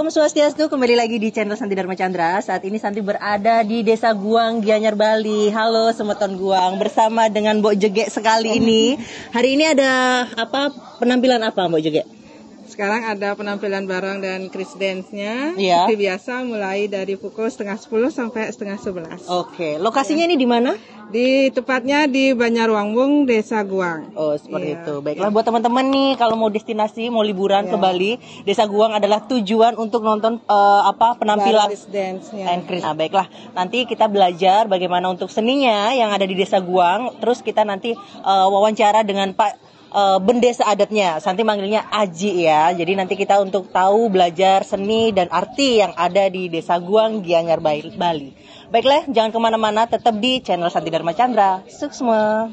Om Swastiastu kembali lagi di channel Santi Dharma Chandra. Saat ini Santi berada di Desa Guang, Gianyar, Bali. Halo Semeton Guang, bersama dengan Mbok Jegek sekali ini. Hari ini ada apa penampilan apa Mbok Jegek? Sekarang ada penampilan barang dan Chris dance-nya. Iya. Seperti biasa mulai dari pukul setengah sepuluh sampai setengah sebelas. Oke. Lokasinya ya. ini di mana? Di tepatnya di Banyarwangwung, Desa Guang. Oh, seperti ya. itu. Baiklah ya. buat teman-teman nih kalau mau destinasi, mau liburan ya. ke iya. Bali, Desa Guang adalah tujuan untuk nonton uh, apa penampilan Chris dance nya Chris. Nah, baiklah. Nanti kita belajar bagaimana untuk seninya yang ada di Desa Guang, terus kita nanti uh, wawancara dengan Pak uh, eh, bendesa adatnya. Santi manggilnya Aji ya. Jadi nanti kita untuk tahu belajar seni dan arti yang ada di Desa Guang, Gianyar, Bali. Baiklah, jangan kemana-mana, tetap di channel Santi Dharma Chandra. semua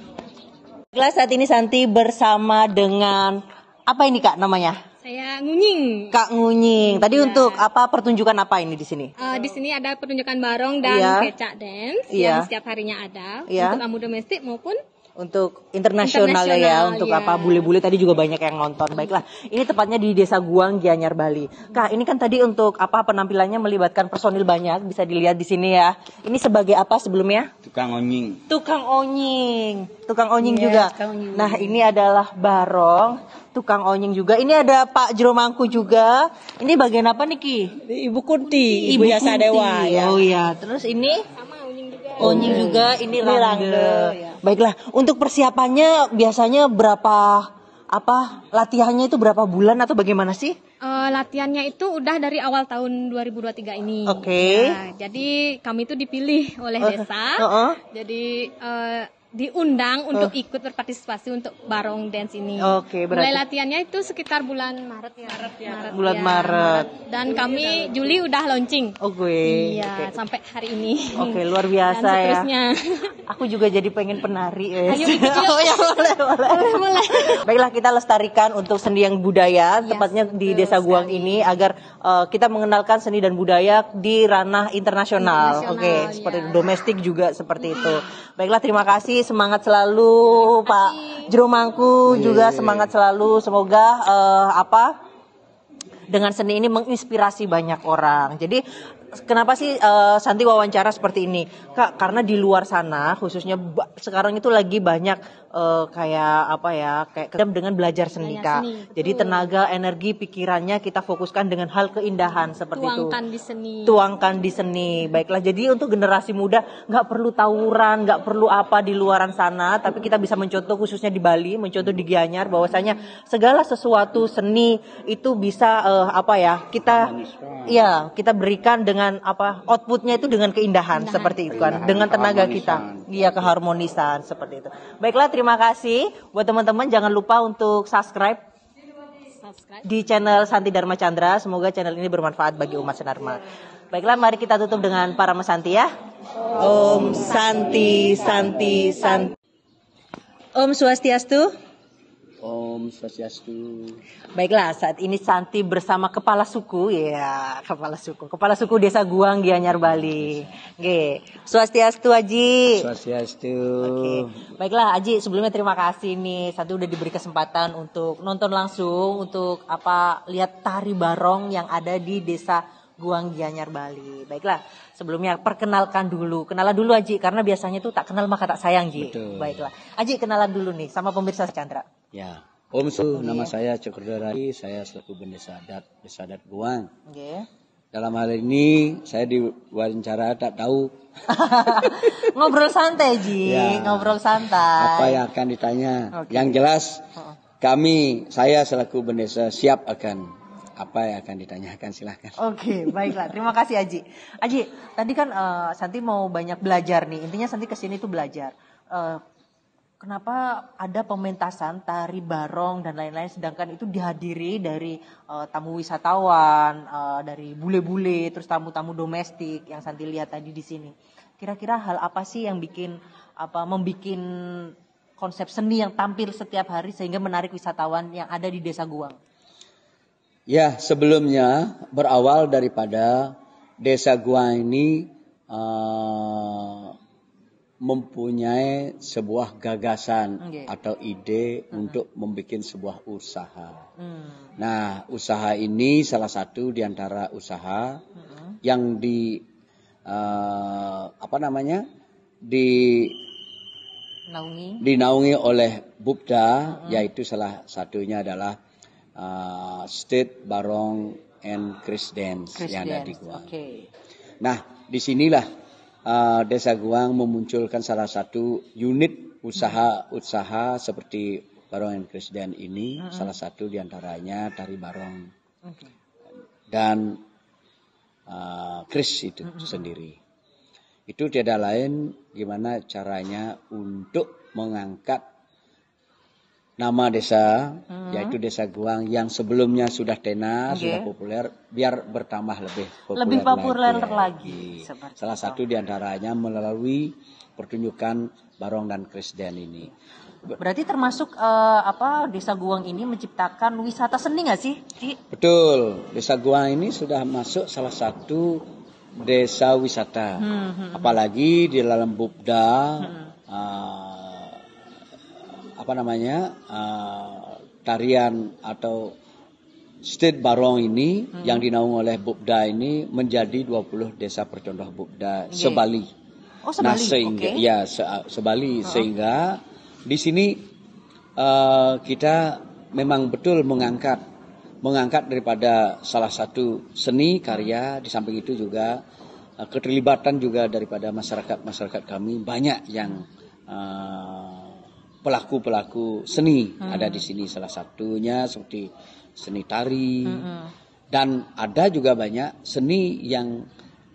Baiklah, saat ini Santi bersama dengan apa ini kak namanya? Saya Ngunying. Kak Ngunying. Tadi ya. untuk apa pertunjukan apa ini di sini? Uh, di sini ada pertunjukan barong dan ya. kecak dance ya. yang setiap harinya ada ya. untuk tamu domestik maupun untuk internasional ya untuk iya. apa bule-bule tadi juga banyak yang nonton baiklah ini tepatnya di desa Guang Gianyar Bali kah ini kan tadi untuk apa penampilannya melibatkan personil banyak bisa dilihat di sini ya ini sebagai apa sebelumnya tukang onying tukang onying tukang onying yeah, juga tukang nah ini adalah Barong tukang onying juga ini ada Pak Jeromangku juga ini bagian apa niki? Ibu Kunti Ibu, Ibu Yasa Dewa ya oh ya terus ini Sama Onying oh, juga ini Rangde. ya. Baiklah, untuk persiapannya biasanya berapa apa latihannya itu berapa bulan atau bagaimana sih? Uh, latihannya itu udah dari awal tahun 2023 ini. Oke. Okay. Ya, nah, jadi kami itu dipilih oleh eh, desa. Uh, uh -uh. Jadi uh, diundang oh. untuk ikut berpartisipasi untuk Barong Dance ini. Oke, okay, berarti. Mulai latihannya itu sekitar bulan Maret ya. Maret ya. Maret, bulan ya. Maret. Dan Juli kami udah iya, Juli udah launching. Oh, iya, Oke. Okay. Iya, okay. sampai hari ini. Oke, okay, luar biasa Dan ya. seterusnya. ya. Aku juga jadi pengen penari ya. Ayo ikut Oh ya boleh, boleh. boleh, boleh. Baiklah kita lestarikan untuk sendi yang budaya yes, tepatnya di Desa Guang sekali. ini agar uh, kita mengenalkan seni dan budaya di ranah internasional. Oke, okay, iya. seperti itu. domestik juga seperti itu. Iya. Baiklah, terima kasih, semangat selalu kasih. Pak Jeromangku juga iya. semangat selalu. Semoga uh, apa dengan seni ini menginspirasi banyak orang. Jadi kenapa sih uh, Santi wawancara seperti ini? Kak, karena di luar sana khususnya sekarang itu lagi banyak uh, kayak apa ya, kayak kedam dengan belajar seni, Kak. Seni, Jadi tenaga, energi, pikirannya kita fokuskan dengan hal keindahan seperti Tuangkan itu. Tuangkan di seni. Tuangkan di seni. Baiklah, jadi untuk generasi muda nggak perlu tawuran, nggak perlu apa di luaran sana, tapi kita bisa mencontoh khususnya di Bali, mencontoh di Gianyar bahwasanya segala sesuatu seni itu bisa uh, apa ya, kita ya, kita berikan dengan dengan apa outputnya itu dengan keindahan, keindahan. seperti itu kan, dengan tenaga kita, iya keharmonisan seperti itu. Baiklah, terima kasih buat teman-teman jangan lupa untuk subscribe di channel Santi Dharma Chandra. Semoga channel ini bermanfaat bagi umat senarma. Baiklah, mari kita tutup dengan para mesanti ya. Om Santi, Santi, Santi. Om Swastiastu. Om Swastiastu. Baiklah, saat ini Santi bersama kepala suku ya, kepala suku, kepala suku Desa Guang Gianyar Bali. Oke, Swastiastu Aji. Swastiastu. Oke. Baiklah, Aji, sebelumnya terima kasih nih Santi udah diberi kesempatan untuk nonton langsung untuk apa lihat tari barong yang ada di Desa Guang Gianyar Bali. Baiklah, sebelumnya perkenalkan dulu. Kenalan dulu Aji karena biasanya tuh tak kenal maka tak sayang Ji. Betul. Baiklah. Aji kenalan dulu nih sama pemirsa Chandra. Ya, Om Su, nama iya. saya Cokrodari, saya selaku bendesa adat desa adat Buang. Oke. Dalam hal ini saya diwawancara tak tahu. ngobrol santai Ji, ya. ngobrol santai. Apa yang akan ditanya? Okay. Yang jelas kami, saya selaku bendesa siap akan apa yang akan ditanyakan silahkan. Oke, okay, baiklah. Terima kasih Aji. Aji, tadi kan uh, Santi mau banyak belajar nih. Intinya Santi kesini tuh belajar. Uh, kenapa ada pementasan tari barong dan lain-lain sedangkan itu dihadiri dari uh, tamu wisatawan, uh, dari bule-bule, terus tamu-tamu domestik yang Santi lihat tadi di sini. Kira-kira hal apa sih yang bikin apa membikin konsep seni yang tampil setiap hari sehingga menarik wisatawan yang ada di Desa Guang? Ya, sebelumnya berawal daripada Desa Guang ini uh, mempunyai sebuah gagasan okay. atau ide uh -huh. untuk membuat sebuah usaha. Hmm. Nah, usaha ini salah satu di antara usaha uh -huh. yang di uh, apa namanya? di naungi dinaungi oleh Bupda uh -huh. yaitu salah satunya adalah uh, State Barong and Chris Dance Chris yang Dance. ada di Gua. Okay. Nah, disinilah uh, Desa Guang memunculkan salah satu unit usaha-usaha seperti Barong and Christian ini, -hmm. salah satu diantaranya dari Barong okay. dan uh, eh, Chris itu -hmm. sendiri. Itu tidak lain gimana caranya untuk mengangkat nama desa hmm. yaitu desa Guang yang sebelumnya sudah tenar okay. sudah populer biar bertambah lebih populer lebih populer lagi, lagi. salah satu diantaranya melalui pertunjukan Barong dan Krisden ini berarti termasuk uh, apa desa Guang ini menciptakan wisata seni nggak sih Di... betul desa Guang ini sudah masuk salah satu desa wisata hmm, hmm, hmm. apalagi di dalam Bubda hmm. uh, apa namanya uh, tarian atau State Barong ini hmm. yang dinaung oleh Bubda ini menjadi 20 desa percontoh Bubda okay. sebali. Oh, sebali. Nah, sehingga okay. ya se sebali oh. sehingga di sini uh, kita memang betul mengangkat mengangkat daripada salah satu seni karya di samping itu juga uh, keterlibatan juga daripada masyarakat-masyarakat kami banyak yang uh, pelaku-pelaku seni hmm. ada di sini salah satunya seperti seni tari hmm. dan ada juga banyak seni yang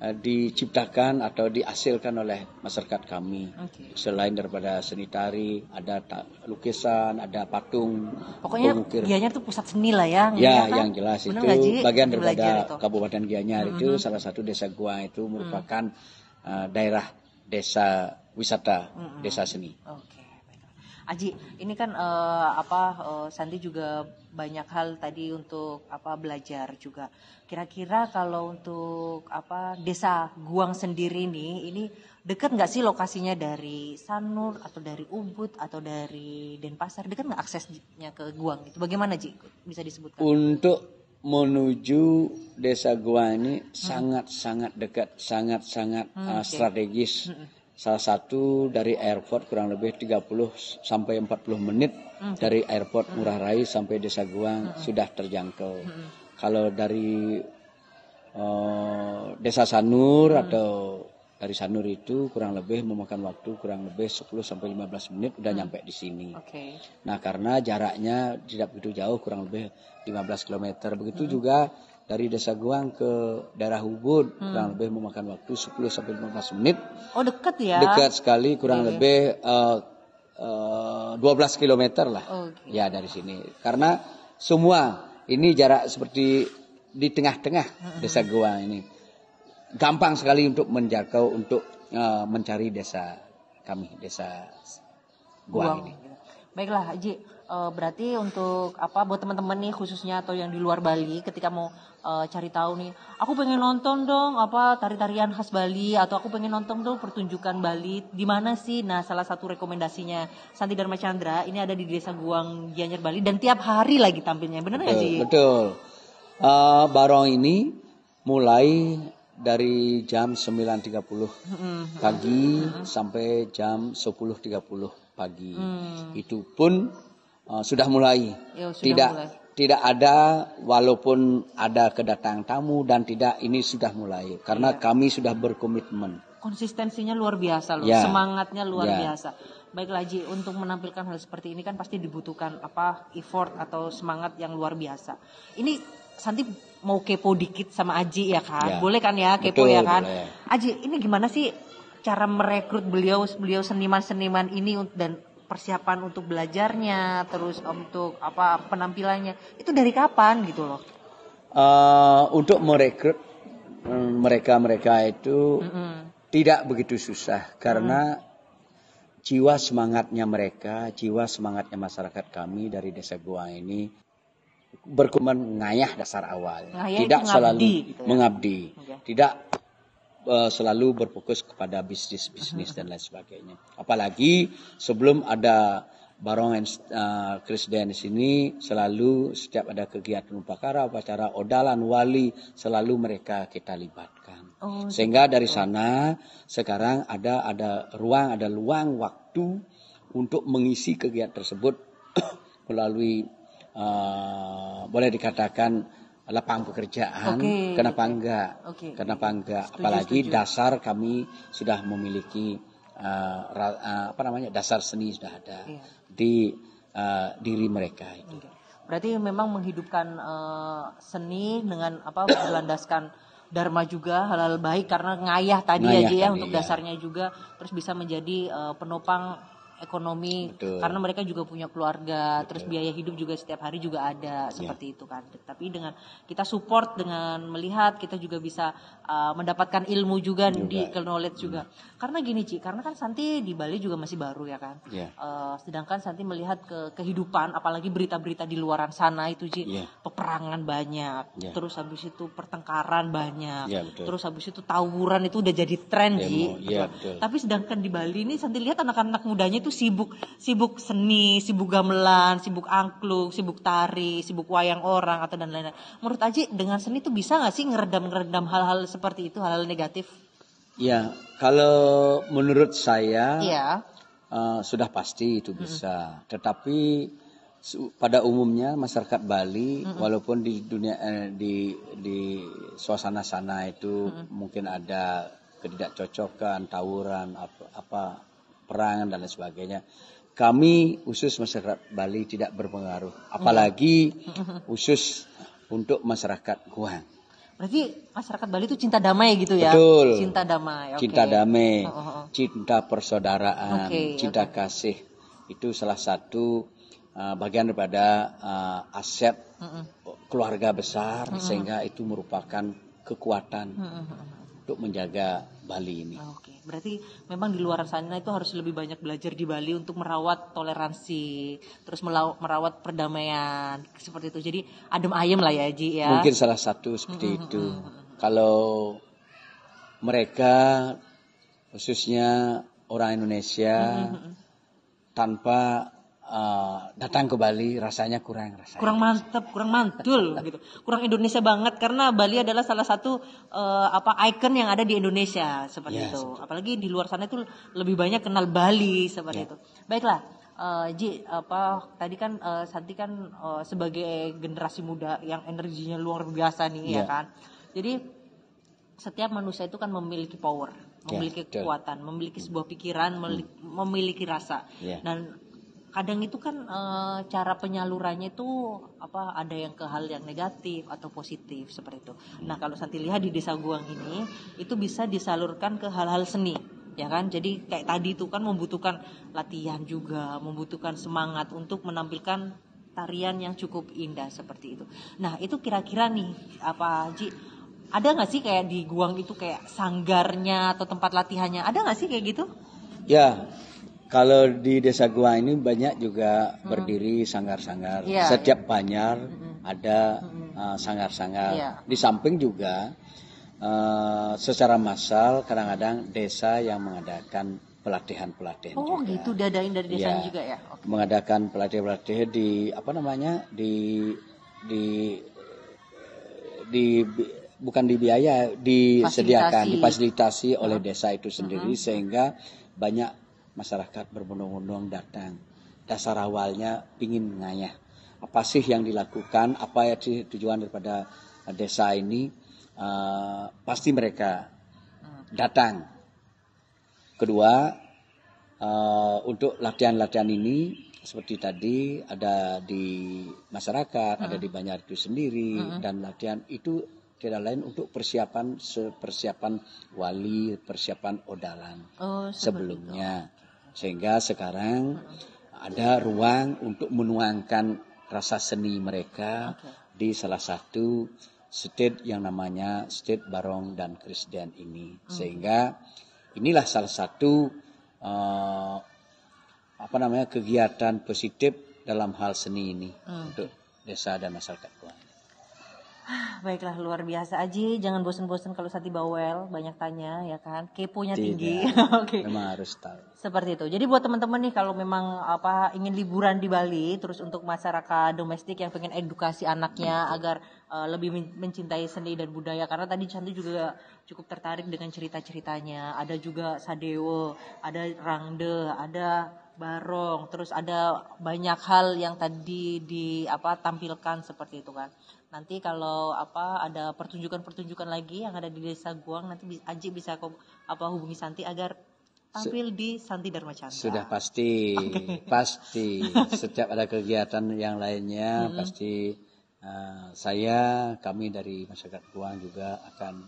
uh, diciptakan atau dihasilkan oleh masyarakat kami okay. selain daripada seni tari ada ta lukisan ada patung pokoknya pengukir. Gianyar itu pusat seni lah ya ya kan? yang jelas Bener itu bagian daripada itu. Kabupaten Gianyar hmm. itu mm-hmm. salah satu desa Gua itu mm. merupakan hmm. uh, daerah desa wisata hmm. desa seni okay. Aji ini kan uh, apa uh, eh, Santi juga banyak hal tadi untuk apa belajar juga kira-kira kalau untuk apa desa Guang sendiri nih ini dekat nggak sih lokasinya dari Sanur atau dari Ubud atau dari Denpasar dekat nggak aksesnya ke Guang itu bagaimana Ji bisa disebutkan untuk menuju desa Guang ini sangat-sangat hmm. dekat sangat-sangat eh, hmm, uh, okay. strategis hmm, hmm salah satu dari airport kurang lebih 30 sampai 40 menit hmm. dari airport Murah Rai sampai Desa Guang hmm. sudah terjangkau. Hmm. Kalau dari uh, Desa Sanur hmm. atau dari Sanur itu kurang lebih memakan waktu kurang lebih 10 sampai 15 menit udah hmm. nyampe di sini. Okay. Nah, karena jaraknya tidak begitu jauh kurang lebih 15 km. Begitu hmm. juga dari desa Guang ke daerah Ubud hmm. kurang lebih memakan waktu 10 sampai 15 menit. Oh dekat ya? Dekat sekali kurang okay. Iya, iya. lebih uh, uh, 12 km lah. Oh, okay. Ya dari sini. Karena semua ini jarak seperti di tengah-tengah hmm. desa Guang ini. Gampang sekali untuk menjangkau untuk uh, mencari desa kami, desa Guang, Guang. ini. Baiklah Haji. Eh, berarti untuk apa buat teman-teman nih khususnya atau yang di luar Bali ketika mau uh, cari tahu nih aku pengen nonton dong apa tari-tarian khas Bali atau aku pengen nonton dong pertunjukan Bali di mana sih nah salah satu rekomendasinya Santi Dharma Chandra ini ada di Desa Guang Gianyar Bali dan tiap hari lagi tampilnya benar nggak sih betul uh, Barong ini mulai dari jam 9.30 mm-hmm. pagi sampai jam 10.30 pagi. Hmm. Itu pun Eh, sudah mulai. Yo, sudah tidak mulai. tidak ada walaupun ada kedatangan tamu dan tidak ini sudah mulai karena ya. kami sudah berkomitmen. Konsistensinya luar biasa loh, ya. semangatnya luar ya. biasa. Baiklah Ji, untuk menampilkan hal seperti ini kan pasti dibutuhkan apa effort atau semangat yang luar biasa. Ini Santi mau kepo dikit sama Aji ya kan? Ya. Boleh kan ya kepo Betul, ya kan? Boleh. Aji, ini gimana sih cara merekrut beliau beliau seniman-seniman ini dan persiapan untuk belajarnya, terus untuk apa penampilannya itu dari kapan gitu loh? Uh, untuk merekrut mm, mereka-mereka itu mm -hmm. tidak begitu susah karena mm -hmm. jiwa semangatnya mereka, jiwa semangatnya masyarakat kami dari desa Gua ini berkuman ngayah dasar awal, ngayah tidak selalu gitu ya? mengabdi, okay. tidak Eh, selalu berfokus kepada bisnis-bisnis dan lain sebagainya. Apalagi sebelum ada Barong and uh, di sini selalu setiap ada kegiatan upacara, upacara odalan, wali selalu mereka kita libatkan. Oh, gitu. Sehingga dari sana sekarang ada ada ruang, ada luang waktu untuk mengisi kegiatan tersebut melalui uh, boleh dikatakan lapang pekerjaan, okay. kenapa enggak? Okay. Kenapa enggak? Setuju, Apalagi setuju. dasar kami sudah memiliki uh, uh, apa namanya dasar seni sudah ada yeah. di uh, diri mereka itu. Okay. Berarti memang menghidupkan uh, seni dengan apa berlandaskan dharma juga halal baik karena ngayah tadi ya, ngayah aja ya tadi, untuk ya. dasarnya juga terus bisa menjadi uh, penopang ekonomi Betul. karena mereka juga punya keluarga Betul. terus biaya hidup juga setiap hari juga ada seperti yeah. itu kan tapi dengan kita support dengan melihat kita juga bisa Eh, mendapatkan ilmu juga, juga. di knowledge juga. Hmm. Karena gini Ci, karena kan Santi di Bali juga masih baru ya kan. Yeah. Iya. Uh, sedangkan Santi melihat ke kehidupan apalagi berita-berita di luaran sana itu Ci, yeah. peperangan banyak, yeah. terus habis itu pertengkaran banyak, yeah, betul. terus habis itu tawuran itu udah jadi tren Ci. Yeah, iya, betul. Tapi sedangkan di Bali ini Santi lihat anak-anak mudanya itu sibuk sibuk seni, sibuk gamelan, sibuk angklung, sibuk tari, sibuk wayang orang atau dan lain-lain. Menurut Aji dengan seni itu bisa nggak sih ngeredam-ngeredam hal-hal seperti itu hal-hal negatif? Ya, kalau menurut saya ya. uh, sudah pasti itu bisa. Hmm. Tetapi pada umumnya masyarakat Bali -hmm. walaupun di dunia eh, di di suasana sana itu -hmm. mungkin ada ketidakcocokan, tawuran apa, apa perangan dan lain sebagainya. Kami khusus masyarakat Bali tidak berpengaruh, iya. apalagi khusus untuk masyarakat Guang. Berarti masyarakat Bali itu cinta damai gitu ya? Betul. Cinta damai. Okay. Cinta damai, oh, oh, oh. cinta persaudaraan, okay, cinta okay. kasih itu salah satu uh, bagian daripada uh, aset mm -mm. keluarga besar mm -mm. sehingga itu merupakan kekuatan mm -mm. untuk menjaga Bali ini. Oke, berarti memang di luar sana itu harus lebih banyak belajar di Bali untuk merawat toleransi, terus merawat perdamaian seperti itu. Jadi adem ayem lah ya Ji ya. Mungkin salah satu seperti mm -hmm. itu. Kalau mereka khususnya orang Indonesia mm -hmm. tanpa Eh, datang ke Bali rasanya kurang rasanya. kurang mantep kurang mantul gitu kurang Indonesia banget karena Bali adalah salah satu uh, apa ikon yang ada di Indonesia seperti yeah, itu seperti. apalagi di luar sana itu lebih banyak kenal Bali seperti yeah. itu baiklah uh, Ji apa tadi kan uh, Santi kan uh, sebagai generasi muda yang energinya luar biasa nih yeah. ya iya. kan. Jadi setiap manusia itu kan memiliki power, iya, memiliki yeah, kekuatan, memiliki hmm. sebuah pikiran, memiliki, hmm. memiliki rasa. Yeah. Dan kadang itu kan e, cara penyalurannya itu apa ada yang ke hal yang negatif atau positif seperti itu. Hmm. Nah, kalau Santi lihat di Desa Guang ini itu bisa disalurkan ke hal-hal seni ya kan jadi kayak tadi itu kan membutuhkan latihan juga membutuhkan semangat untuk menampilkan tarian yang cukup indah seperti itu nah itu kira-kira nih apa Ji ada nggak sih kayak di Guang itu kayak sanggarnya atau tempat latihannya ada nggak sih kayak gitu ya kalau di desa gua ini banyak juga hmm. berdiri sanggar-sanggar. Ya, Setiap ya. banyar hmm. ada sanggar hmm. Uh, sanggar-sanggar. Ya. Di samping juga uh, secara massal kadang-kadang desa yang mengadakan pelatihan-pelatihan. Oh juga. gitu, dadain dari desa ya, iya. juga ya. Okay. Mengadakan pelatihan-pelatihan di apa namanya di di di bukan dibiaya disediakan, difasilitasi oleh desa itu sendiri -huh. sehingga banyak masyarakat berbondong-bondong datang. Dasar awalnya ingin mengayah. Apa sih yang dilakukan? Apa ya tujuan daripada desa ini? Uh, pasti mereka datang. Kedua, uh, untuk latihan-latihan ini seperti tadi ada di masyarakat, hmm. ada di hmm. banyak itu sendiri hmm. dan latihan itu tidak lain untuk persiapan persiapan wali, persiapan odalan oh, sebelumnya. Itu. Sehingga sekarang ada ruang untuk menuangkan rasa seni mereka okay. di salah satu state yang namanya State Barong dan Kristen ini. Hmm. Sehingga inilah salah satu uh, apa namanya kegiatan positif dalam hal seni ini hmm. untuk desa dan masyarakat Kuala. Baiklah luar biasa Aji, jangan bosan-bosan kalau Sati bawel, banyak tanya ya kan. Keponya Tidak. tinggi. Oke. okay. Memang harus tahu. Seperti itu. Jadi buat teman-teman nih kalau memang apa ingin liburan di Bali, terus untuk masyarakat domestik yang pengen edukasi anaknya Betul. agar uh, lebih mencintai seni dan budaya karena tadi Cantu juga cukup tertarik dengan cerita-ceritanya. Ada juga Sadewo, ada Rangde, ada Barong, terus ada banyak hal yang tadi di apa tampilkan seperti itu kan nanti kalau apa ada pertunjukan-pertunjukan lagi yang ada di desa Guang nanti Aji bisa apa hubungi Santi agar tampil di Santi Dharma Chandra. Sudah pasti, okay. pasti. Setiap ada kegiatan yang lainnya, hmm pasti uh, saya, kami dari masyarakat Guang juga akan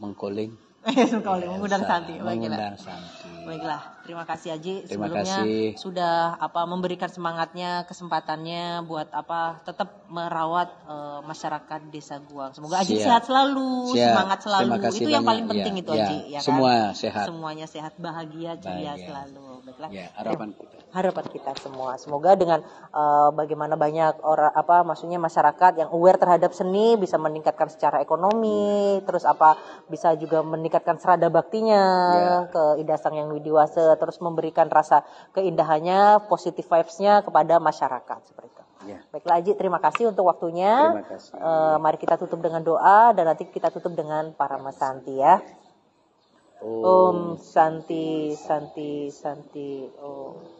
mengkoling. mengkoling, mengundang iya, Santi. Mengundang Santi. Baiklah. Terima kasih Aji Terima sebelumnya kasih. sudah apa memberikan semangatnya, kesempatannya buat apa tetap merawat e, masyarakat Desa Guang. Semoga Aji Siap. sehat selalu, Siap. semangat selalu. itu banyak. yang paling penting ya, itu iya. Aji ya kan? Semua kan? sehat. Semuanya sehat, bahagia, ceria selalu. Baiklah. Ya, harapan kita. Harapan kita semua. Semoga dengan e, bagaimana banyak orang apa maksudnya masyarakat yang aware terhadap seni bisa meningkatkan secara ekonomi, hmm. terus apa bisa juga meningkatkan serada baktinya ya. ke Idasang yang Widiwase terus memberikan rasa keindahannya, positif vibes-nya kepada masyarakat seperti itu. Ya. Baiklah Aji, terima kasih untuk waktunya. Terima kasih. E, mari kita tutup dengan doa dan nanti kita tutup dengan para Mas Santi ya. Om, Om Santi Santi Santi Om.